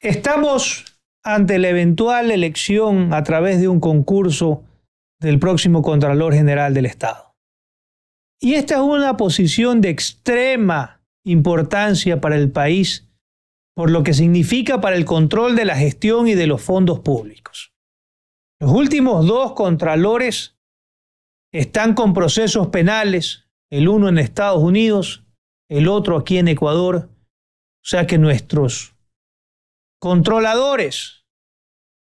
Estamos ante la eventual elección a través de un concurso del próximo Contralor General del Estado. Y esta es una posición de extrema importancia para el país por lo que significa para el control de la gestión y de los fondos públicos. Los últimos dos contralores están con procesos penales, el uno en Estados Unidos, el otro aquí en Ecuador, o sea que nuestros controladores,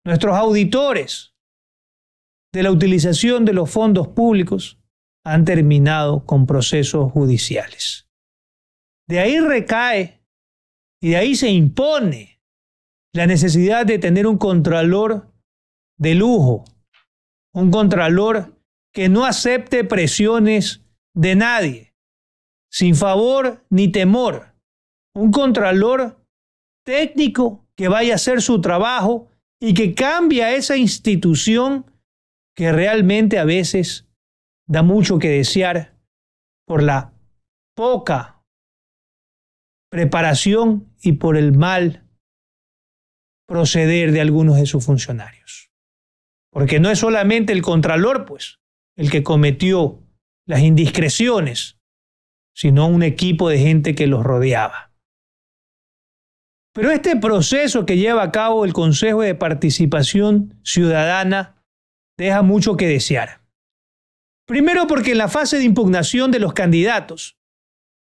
nuestros auditores de la utilización de los fondos públicos han terminado con procesos judiciales. De ahí recae y de ahí se impone la necesidad de tener un contralor de lujo, un contralor que no acepte presiones de nadie, sin favor ni temor, un contralor técnico que vaya a hacer su trabajo y que cambie a esa institución que realmente a veces da mucho que desear por la poca preparación y por el mal proceder de algunos de sus funcionarios. Porque no es solamente el contralor, pues, el que cometió las indiscreciones, sino un equipo de gente que los rodeaba. Pero este proceso que lleva a cabo el Consejo de Participación Ciudadana deja mucho que desear. Primero porque en la fase de impugnación de los candidatos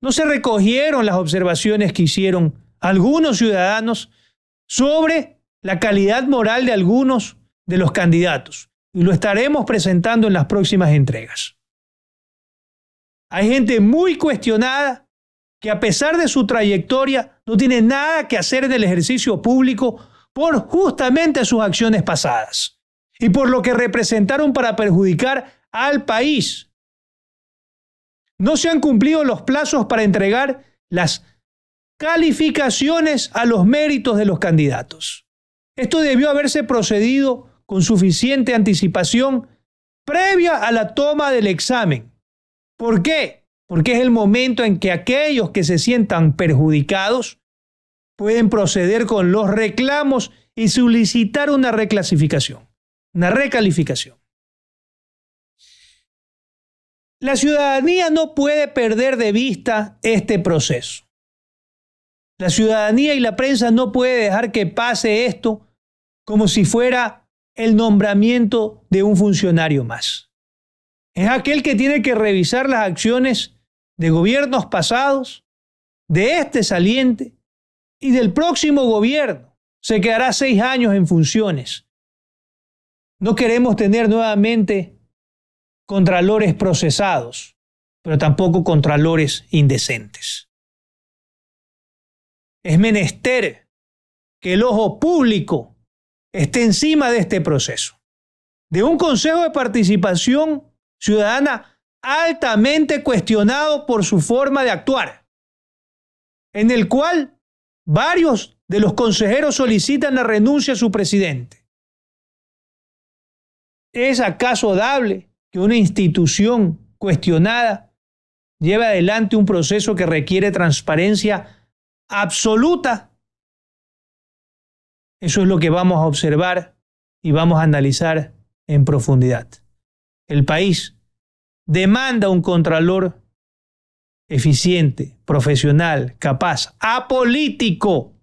no se recogieron las observaciones que hicieron algunos ciudadanos sobre la calidad moral de algunos de los candidatos y lo estaremos presentando en las próximas entregas. Hay gente muy cuestionada que a pesar de su trayectoria no tiene nada que hacer en el ejercicio público por justamente sus acciones pasadas y por lo que representaron para perjudicar al país. No se han cumplido los plazos para entregar las calificaciones a los méritos de los candidatos. Esto debió haberse procedido con suficiente anticipación previa a la toma del examen. ¿Por qué? porque es el momento en que aquellos que se sientan perjudicados pueden proceder con los reclamos y solicitar una reclasificación, una recalificación. La ciudadanía no puede perder de vista este proceso. La ciudadanía y la prensa no puede dejar que pase esto como si fuera el nombramiento de un funcionario más. Es aquel que tiene que revisar las acciones de gobiernos pasados, de este saliente y del próximo gobierno. Se quedará seis años en funciones. No queremos tener nuevamente contralores procesados, pero tampoco contralores indecentes. Es menester que el ojo público esté encima de este proceso, de un Consejo de Participación Ciudadana altamente cuestionado por su forma de actuar, en el cual varios de los consejeros solicitan la renuncia a su presidente. ¿Es acaso dable que una institución cuestionada lleve adelante un proceso que requiere transparencia absoluta? Eso es lo que vamos a observar y vamos a analizar en profundidad. El país demanda un contralor eficiente, profesional, capaz, apolítico,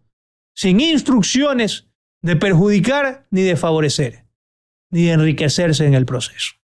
sin instrucciones de perjudicar ni de favorecer, ni de enriquecerse en el proceso.